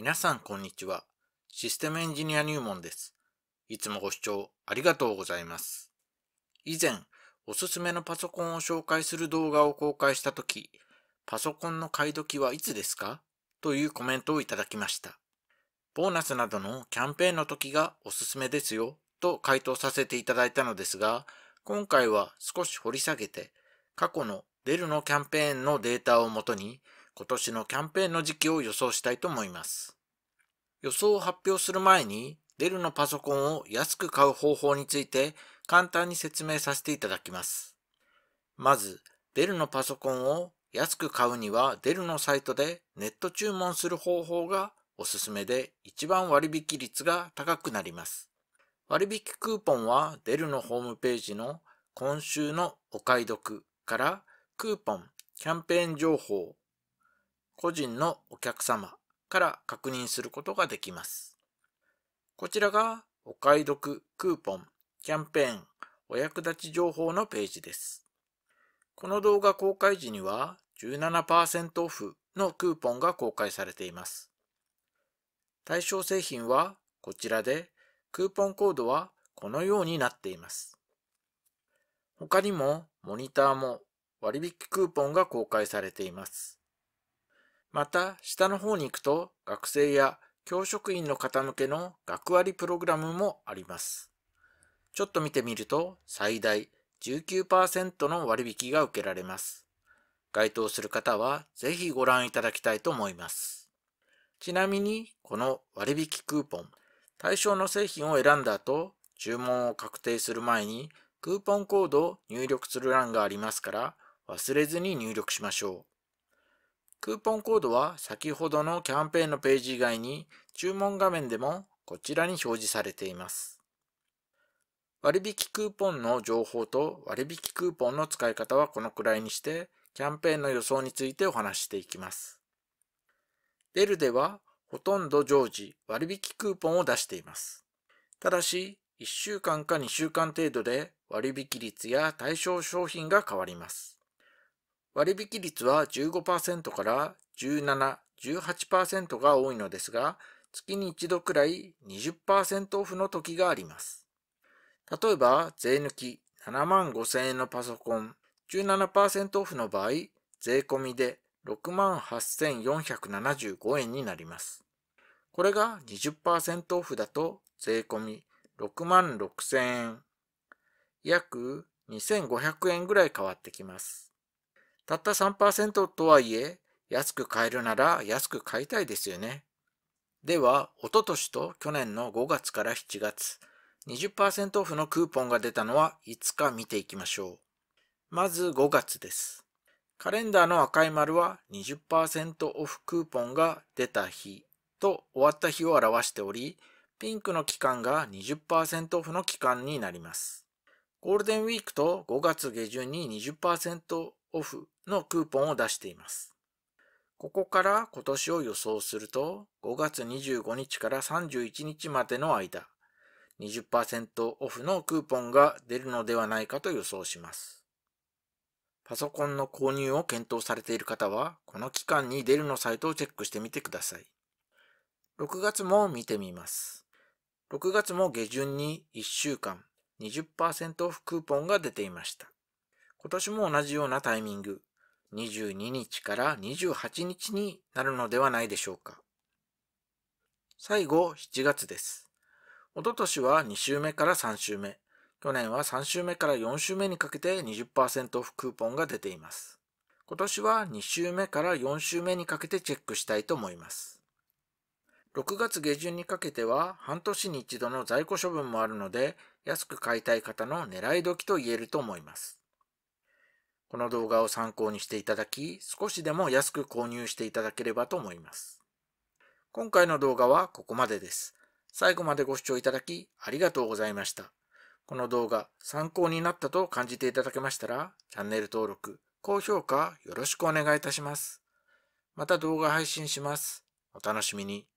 皆さんこんにちは。システムエンジニア入門です。いつもご視聴ありがとうございます。以前、おすすめのパソコンを紹介する動画を公開したとき、パソコンの買い時はいつですかというコメントをいただきました。ボーナスなどのキャンペーンの時がおすすめですよと回答させていただいたのですが、今回は少し掘り下げて、過去のデルのキャンペーンのデータをもとに、今年のキャンペーンの時期を予想したいと思います。予想を発表する前に、デルのパソコンを安く買う方法について簡単に説明させていただきます。まず、デルのパソコンを安く買うには、デルのサイトでネット注文する方法がおすすめで、一番割引率が高くなります。割引クーポンは、デルのホームページの今週のお買い得から、クーポン、キャンペーン情報、個人のお客様から確認することができます。こちらがお買い得クーポン、キャンペーン、お役立ち情報のページです。この動画公開時には17%オフのクーポンが公開されています。対象製品はこちらで、クーポンコードはこのようになっています。他にもモニターも割引クーポンが公開されています。また、下の方に行くと、学生や教職員の方向けの学割プログラムもあります。ちょっと見てみると、最大19%の割引が受けられます。該当する方は、ぜひご覧いただきたいと思います。ちなみに、この割引クーポン、対象の製品を選んだ後、注文を確定する前に、クーポンコードを入力する欄がありますから、忘れずに入力しましょう。クーポンコードは先ほどのキャンペーンのページ以外に注文画面でもこちらに表示されています。割引クーポンの情報と割引クーポンの使い方はこのくらいにして、キャンペーンの予想についてお話していきます。デルではほとんど常時割引クーポンを出しています。ただし、1週間か2週間程度で割引率や対象商品が変わります。割引率は15%から17、18%が多いのですが、月に一度くらい20%オフの時があります。例えば、税抜き7万5千円のパソコン、17%オフの場合、税込みで6万8475円になります。これが20%オフだと税込み6万6000円、約2500円ぐらい変わってきます。たった3%とはいえ、安く買えるなら安く買いたいですよね。では、おととしと去年の5月から7月、20%オフのクーポンが出たのはいつか見ていきましょう。まず5月です。カレンダーの赤い丸は20%オフクーポンが出た日と終わった日を表しており、ピンクの期間が20%オフの期間になります。ゴールデンウィークと5月下旬に20%オフのクーポンを出しています。ここから今年を予想すると、5月25日から31日までの間、20%オフのクーポンが出るのではないかと予想します。パソコンの購入を検討されている方は、この期間に出るのサイトをチェックしてみてください。6月も見てみます。6月も下旬に1週間20%オフクーポンが出ていました。今年も同じようなタイミング、22日から28日になるのではないでしょうか。最後、7月です。おととしは2週目から3週目、去年は3週目から4週目にかけて20%オフクーポンが出ています。今年は2週目から4週目にかけてチェックしたいと思います。6月下旬にかけては半年に一度の在庫処分もあるので安く買いたい方の狙い時と言えると思います。この動画を参考にしていただき、少しでも安く購入していただければと思います。今回の動画はここまでです。最後までご視聴いただきありがとうございました。この動画参考になったと感じていただけましたら、チャンネル登録、高評価よろしくお願いいたします。また動画配信します。お楽しみに。